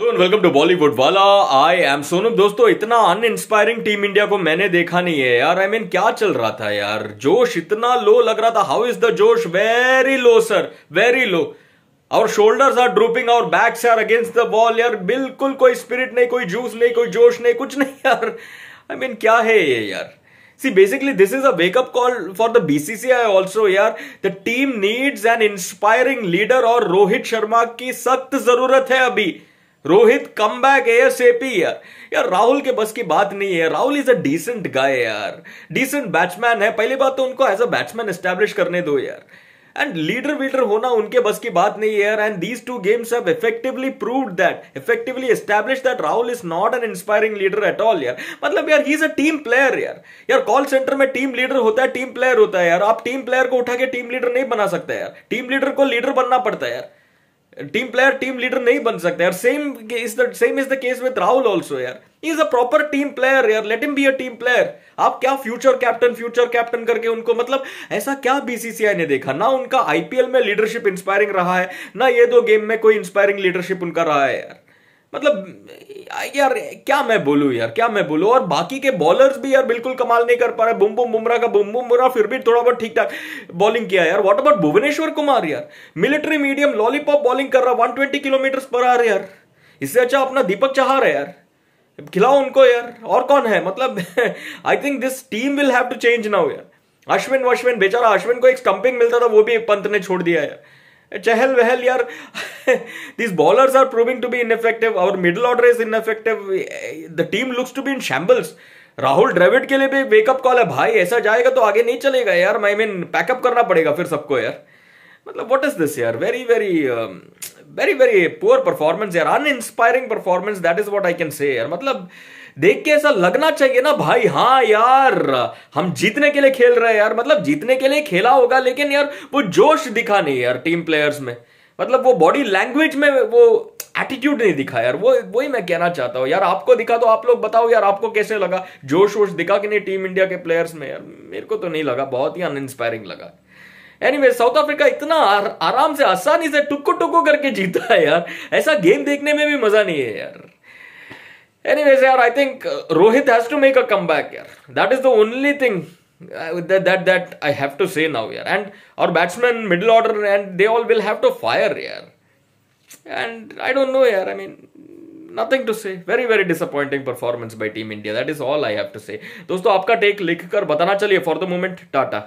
Welcome to Bollywood वाला I am Sonam दोस्तों इतना अन इंस्पायरिंग टीम इंडिया को मैंने देखा नहीं है यार आई I मीन mean, क्या चल रहा था यार जोश इतना लो लग रहा था हाउ इज द जोश very low sir very low और शोल्डर्स आर ड्रूपिंग और backs are against the wall यार बिल्कुल कोई स्पिरिट नहीं कोई जूस नहीं कोई जोश नहीं कुछ नहीं यार आई I मीन mean, क्या है ये यार see basically this is a wake up call for the BCCI also यार. The team needs an inspiring leader और रोहित शर्मा की सख्त जरूरत है अभी. रोहित कम बैक एएसएपी यार यार राहुल के बस की बात नहीं है Rahul is a decent guy यार डिसेंट बैट्समैन है पहली बात तो उनको एज अ बैट्समैन एस्टेब्लिश करने दो यार एंड लीडर वीडर होना उनके बस की बात नहीं है and these two games have effectively proved that effectively establish that Rahul is not an inspiring leader at all यार मतलब यार he is a team player यार यार कॉल सेंटर में टीम लीडर होता है टीम प्लेयर होता है यार आप टीम प्लेयर को उठा के टीम लीडर नहीं बना सकते यार टीम लीडर को लीडर बनना पड़ता है यार टीम प्लेयर टीम लीडर नहीं बन सकते यार same is the same is the case with Rahul also यार is a proper team player यार let him be a team player आप क्या फ्यूचर कैप्टन फ्यूचर कैप्टन करके उनको मतलब ऐसा क्या बीसीसीआई ने देखा ना उनका आईपीएल में लीडरशिप इंस्पायरिंग रहा है ना ये दो गेम में कोई इंस्पायरिंग लीडरशिप उनका रहा है यार मतलब यार क्या मैं बोलू यार क्या मैं बोलू और बाकी के बॉलर्स भी यार बिल्कुल कमाल नहीं कर पा रहे बुम बुम बुमरा का बुम बुम बुमरा फिर भी थोड़ा बहुत ठीक ठाक बॉलिंग किया यार व्हाट अबाउट भुवनेश्वर कुमार यार मिलिट्री मीडियम लॉलीपॉप बॉलिंग कर रहा 120 किलोमीटर पर आ रहे यार इससे अच्छा अपना दीपक चहार है यार खिलाओ उनको यार और कौन है मतलब I think this team will have to change now यार अश्विन वश्विन बेचारा अश्विन को एक स्टंपिंग मिलता था वो भी पंत ने छोड़ दिया यार चहल वहल yaar, these bowlers are proving to be ineffective. Our middle order is ineffective. The team looks to be in shambles Rahul Dravid के लिए भी वेकअप कॉल है भाई ऐसा जाएगा तो आगे नहीं चलेगा यार आई मीन पैकअप करना पड़ेगा फिर सबको यार मतलब वॉट इज दिस यार very very very very poor performance यार uninspiring performance that is what I can say यार मतलब uh, देख के ऐसा लगना चाहिए ना भाई हाँ यार हम जीतने के लिए खेल रहे हैं यार मतलब जीतने के लिए खेला होगा लेकिन यार वो जोश दिखा नहीं यार टीम प्लेयर्स में मतलब वो बॉडी लैंग्वेज में वो एटीट्यूड नहीं दिखा यार वो वही मैं कहना चाहता हूँ यार आपको दिखा तो आप लोग बताओ यार आपको कैसे लगा जोश वोश दिखा कि नहीं टीम इंडिया के प्लेयर्स में यार मेरे को तो नहीं लगा बहुत ही अनइंस्पायरिंग लगा एनीवे साउथ अफ्रीका इतना आर, आराम से आसानी से टुक्को टुक्को करके जीता है यार ऐसा गेम देखने में भी मजा नहीं है यार Anyways, yeah, I think uh, Rohit has to make a comeback here. That is the only thing uh, that, that that I have to say now here. And our batsmen, middle order, and they all will have to fire here. And I don't know here. I mean, nothing to say. Very very disappointing performance by Team India. That is all I have to say. take, आपका take लिखकर बताना चलिए For the moment, Tata.